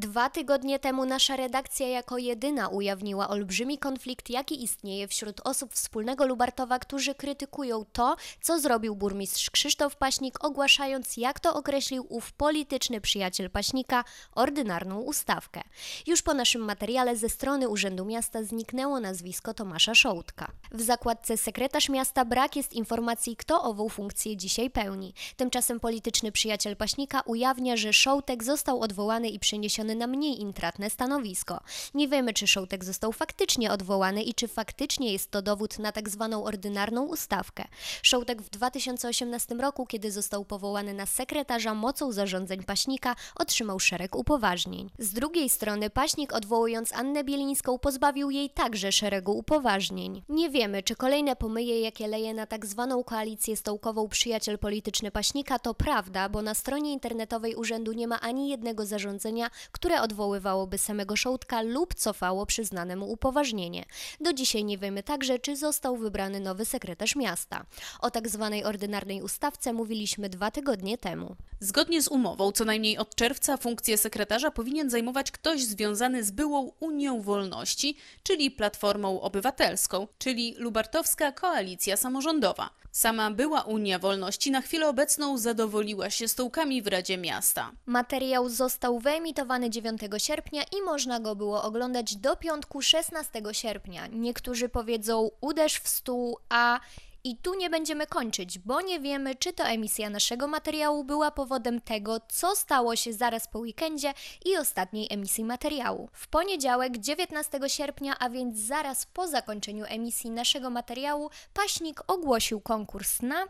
Dwa tygodnie temu nasza redakcja jako jedyna ujawniła olbrzymi konflikt, jaki istnieje wśród osób wspólnego Lubartowa, którzy krytykują to, co zrobił burmistrz Krzysztof Paśnik, ogłaszając, jak to określił ów polityczny przyjaciel Paśnika, ordynarną ustawkę. Już po naszym materiale ze strony Urzędu Miasta zniknęło nazwisko Tomasza Szołtka. W zakładce sekretarz miasta brak jest informacji, kto ową funkcję dzisiaj pełni. Tymczasem polityczny przyjaciel Paśnika ujawnia, że Szołtek został odwołany i przeniesiony przeniesiony na mniej intratne stanowisko. Nie wiemy, czy Szołtek został faktycznie odwołany i czy faktycznie jest to dowód na tak zwaną ordynarną ustawkę. Szołtek w 2018 roku, kiedy został powołany na sekretarza mocą zarządzeń paśnika, otrzymał szereg upoważnień. Z drugiej strony paśnik odwołując Annę Bielińską pozbawił jej także szeregu upoważnień. Nie wiemy, czy kolejne pomyje, jakie leje na tak zwaną koalicję stołkową przyjaciel polityczny paśnika to prawda, bo na stronie internetowej urzędu nie ma ani jednego zarządzenia, które odwoływałoby samego Szołtka lub cofało przyznane mu upoważnienie. Do dzisiaj nie wiemy także, czy został wybrany nowy sekretarz miasta. O tak zwanej ordynarnej ustawce mówiliśmy dwa tygodnie temu. Zgodnie z umową, co najmniej od czerwca funkcję sekretarza powinien zajmować ktoś związany z byłą Unią Wolności, czyli Platformą Obywatelską, czyli Lubartowska Koalicja Samorządowa. Sama była Unia Wolności na chwilę obecną zadowoliła się stołkami w Radzie Miasta. Materiał został wyemitowany 9 sierpnia i można go było oglądać do piątku 16 sierpnia. Niektórzy powiedzą uderz w stół, a i tu nie będziemy kończyć, bo nie wiemy, czy to emisja naszego materiału była powodem tego, co stało się zaraz po weekendzie i ostatniej emisji materiału. W poniedziałek 19 sierpnia, a więc zaraz po zakończeniu emisji naszego materiału, Paśnik ogłosił konkurs na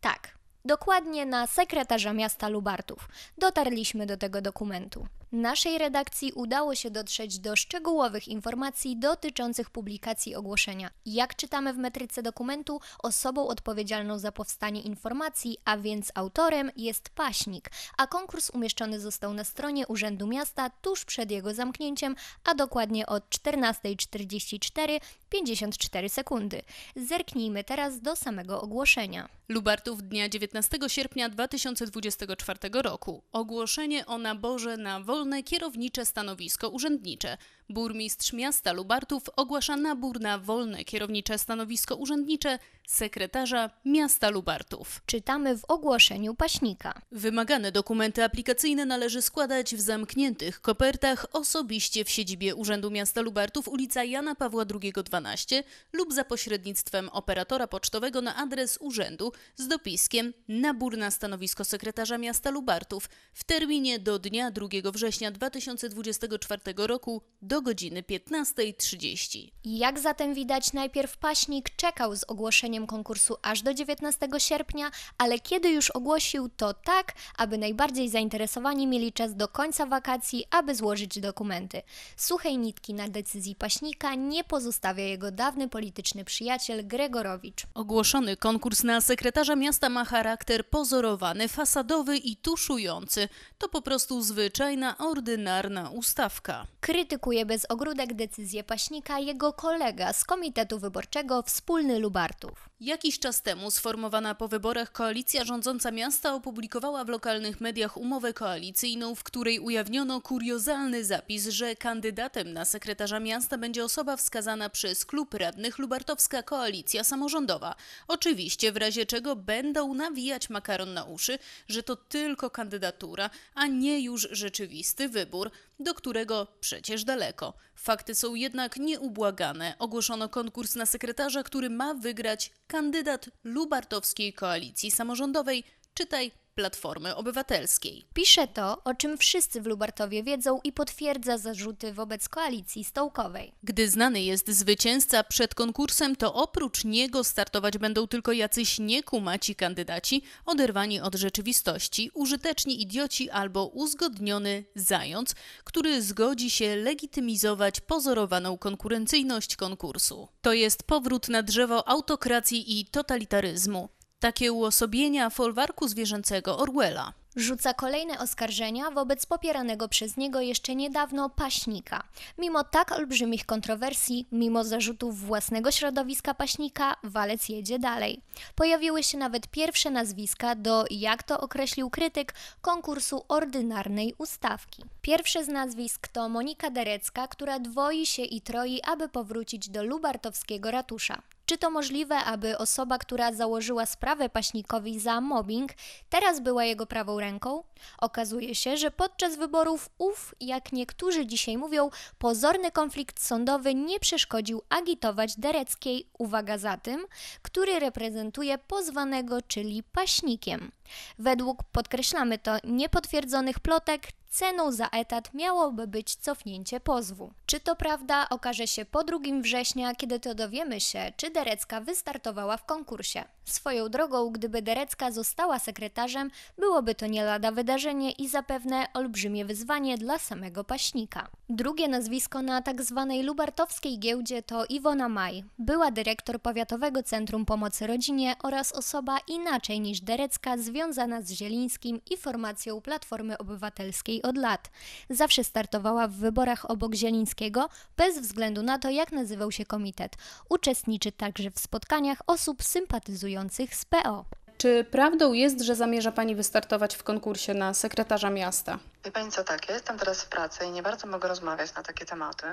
tak. Dokładnie na sekretarza miasta Lubartów. Dotarliśmy do tego dokumentu. Naszej redakcji udało się dotrzeć do szczegółowych informacji dotyczących publikacji ogłoszenia. Jak czytamy w metryce dokumentu, osobą odpowiedzialną za powstanie informacji, a więc autorem, jest paśnik, a konkurs umieszczony został na stronie Urzędu Miasta tuż przed jego zamknięciem, a dokładnie od 14.44 54 sekundy. Zerknijmy teraz do samego ogłoszenia. Lubartów dnia 19 15 sierpnia 2024 roku ogłoszenie o naborze na wolne kierownicze stanowisko urzędnicze. Burmistrz miasta Lubartów ogłasza nabór na wolne kierownicze stanowisko urzędnicze sekretarza miasta Lubartów. Czytamy w ogłoszeniu paśnika. Wymagane dokumenty aplikacyjne należy składać w zamkniętych kopertach osobiście w siedzibie Urzędu Miasta Lubartów ulica Jana Pawła II 12 lub za pośrednictwem operatora pocztowego na adres urzędu z dopiskiem nabór na stanowisko sekretarza miasta Lubartów w terminie do dnia 2 września 2024 roku do godziny 15.30. Jak zatem widać, najpierw Paśnik czekał z ogłoszeniem konkursu aż do 19 sierpnia, ale kiedy już ogłosił, to tak, aby najbardziej zainteresowani mieli czas do końca wakacji, aby złożyć dokumenty. Suchej nitki na decyzji Paśnika nie pozostawia jego dawny polityczny przyjaciel Gregorowicz. Ogłoszony konkurs na sekretarza miasta Machara charakter pozorowany, fasadowy i tuszujący. To po prostu zwyczajna, ordynarna ustawka. Krytykuje bez ogródek decyzję paśnika jego kolega z Komitetu Wyborczego Wspólny Lubartów. Jakiś czas temu sformowana po wyborach koalicja rządząca miasta opublikowała w lokalnych mediach umowę koalicyjną, w której ujawniono kuriozalny zapis, że kandydatem na sekretarza miasta będzie osoba wskazana przez klub radnych Lubartowska Koalicja Samorządowa. Oczywiście w razie czego będą nawijać makaron na uszy, że to tylko kandydatura, a nie już rzeczywisty wybór, do którego przecież daleko. Fakty są jednak nieubłagane. Ogłoszono konkurs na sekretarza, który ma wygrać kandydat lubartowskiej koalicji samorządowej, czytaj Platformy Obywatelskiej. Pisze to, o czym wszyscy w Lubartowie wiedzą i potwierdza zarzuty wobec koalicji stołkowej. Gdy znany jest zwycięzca przed konkursem, to oprócz niego startować będą tylko jacyś niekumaci kandydaci, oderwani od rzeczywistości, użyteczni idioci albo uzgodniony zając, który zgodzi się legitymizować pozorowaną konkurencyjność konkursu. To jest powrót na drzewo autokracji i totalitaryzmu. Takie uosobienia folwarku zwierzęcego Orwella. Rzuca kolejne oskarżenia wobec popieranego przez niego jeszcze niedawno paśnika. Mimo tak olbrzymich kontrowersji, mimo zarzutów własnego środowiska paśnika, walec jedzie dalej. Pojawiły się nawet pierwsze nazwiska do, jak to określił krytyk, konkursu ordynarnej ustawki. Pierwsze z nazwisk to Monika Derecka, która dwoi się i troi, aby powrócić do lubartowskiego ratusza. Czy to możliwe, aby osoba, która założyła sprawę paśnikowi za mobbing, teraz była jego prawą ręką? Okazuje się, że podczas wyborów ów, jak niektórzy dzisiaj mówią, pozorny konflikt sądowy nie przeszkodził agitować Dereckiej, uwaga za tym, który reprezentuje pozwanego, czyli paśnikiem. Według, podkreślamy to, niepotwierdzonych plotek, ceną za etat miałoby być cofnięcie pozwu. Czy to prawda okaże się po 2 września, kiedy to dowiemy się, czy Derecka wystartowała w konkursie. Swoją drogą, gdyby Derecka została sekretarzem, byłoby to nie lada wydarzenie i zapewne olbrzymie wyzwanie dla samego paśnika. Drugie nazwisko na tzw. Tak lubartowskiej giełdzie to Iwona Maj, była dyrektor Powiatowego Centrum Pomocy Rodzinie oraz osoba inaczej niż Derecka z związana z Zielińskim i formacją Platformy Obywatelskiej od lat. Zawsze startowała w wyborach obok Zielińskiego, bez względu na to, jak nazywał się komitet. Uczestniczy także w spotkaniach osób sympatyzujących z PO. Czy prawdą jest, że zamierza Pani wystartować w konkursie na sekretarza miasta? Wie Pani co, tak, ja jestem teraz w pracy i nie bardzo mogę rozmawiać na takie tematy.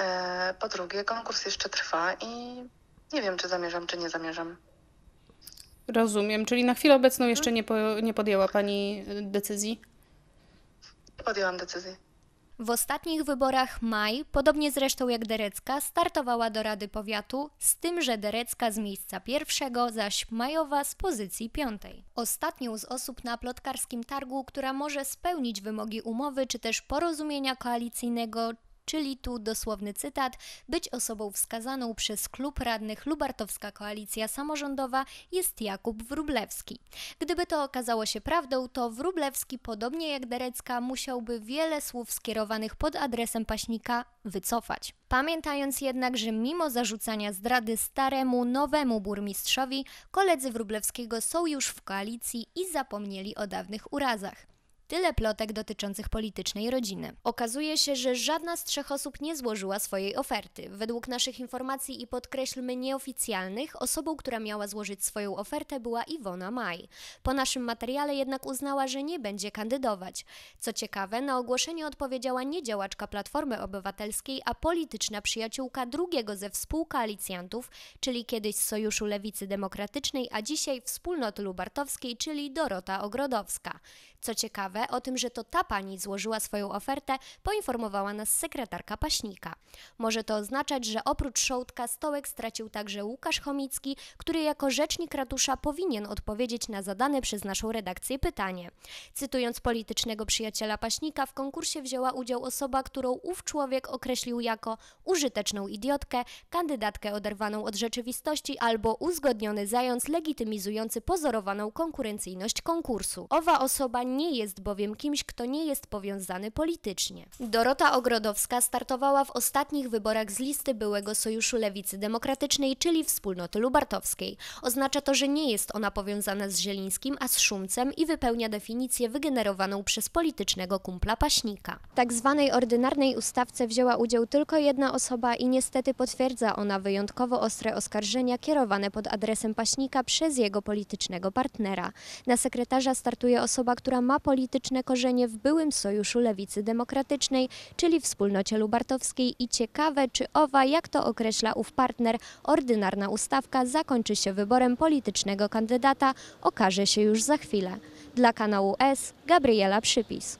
E, po drugie, konkurs jeszcze trwa i nie wiem, czy zamierzam, czy nie zamierzam. Rozumiem, czyli na chwilę obecną mhm. jeszcze nie, po, nie podjęła Pani y, decyzji? Podjęłam decyzję. W ostatnich wyborach Maj, podobnie zresztą jak Derecka, startowała do Rady Powiatu, z tym, że Derecka z miejsca pierwszego, zaś Majowa z pozycji piątej. Ostatnią z osób na plotkarskim targu, która może spełnić wymogi umowy czy też porozumienia koalicyjnego, czyli tu dosłowny cytat, być osobą wskazaną przez klub radnych Lubartowska Koalicja Samorządowa jest Jakub Wrublewski. Gdyby to okazało się prawdą, to Wrublewski, podobnie jak Derecka, musiałby wiele słów skierowanych pod adresem paśnika wycofać. Pamiętając jednak, że mimo zarzucania zdrady staremu, nowemu burmistrzowi, koledzy Wrublewskiego są już w koalicji i zapomnieli o dawnych urazach tyle plotek dotyczących politycznej rodziny. Okazuje się, że żadna z trzech osób nie złożyła swojej oferty. Według naszych informacji i podkreślmy nieoficjalnych, osobą, która miała złożyć swoją ofertę była Iwona Maj. Po naszym materiale jednak uznała, że nie będzie kandydować. Co ciekawe, na ogłoszenie odpowiedziała nie działaczka Platformy Obywatelskiej, a polityczna przyjaciółka drugiego ze współkoalicjantów, czyli kiedyś z Sojuszu Lewicy Demokratycznej, a dzisiaj Wspólnoty Lubartowskiej, czyli Dorota Ogrodowska. Co ciekawe, sprawę o tym, że to ta pani złożyła swoją ofertę, poinformowała nas sekretarka Paśnika. Może to oznaczać, że oprócz Szołtka stołek stracił także Łukasz Chomicki, który jako rzecznik ratusza powinien odpowiedzieć na zadane przez naszą redakcję pytanie. Cytując politycznego przyjaciela Paśnika, w konkursie wzięła udział osoba, którą ów człowiek określił jako użyteczną idiotkę, kandydatkę oderwaną od rzeczywistości albo uzgodniony zając legitymizujący pozorowaną konkurencyjność konkursu. Owa osoba nie jest bo bowiem kimś, kto nie jest powiązany politycznie. Dorota Ogrodowska startowała w ostatnich wyborach z listy byłego Sojuszu Lewicy Demokratycznej, czyli Wspólnoty Lubartowskiej. Oznacza to, że nie jest ona powiązana z Zielińskim, a z Szumcem i wypełnia definicję wygenerowaną przez politycznego kumpla Paśnika. Tak zwanej ordynarnej ustawce wzięła udział tylko jedna osoba i niestety potwierdza ona wyjątkowo ostre oskarżenia kierowane pod adresem Paśnika przez jego politycznego partnera. Na sekretarza startuje osoba, która ma polityczne polityczne korzenie w byłym Sojuszu Lewicy Demokratycznej, czyli wspólnocie lubartowskiej i ciekawe, czy owa, jak to określa ów partner, ordynarna ustawka zakończy się wyborem politycznego kandydata, okaże się już za chwilę. Dla kanału S Gabriela Przypis.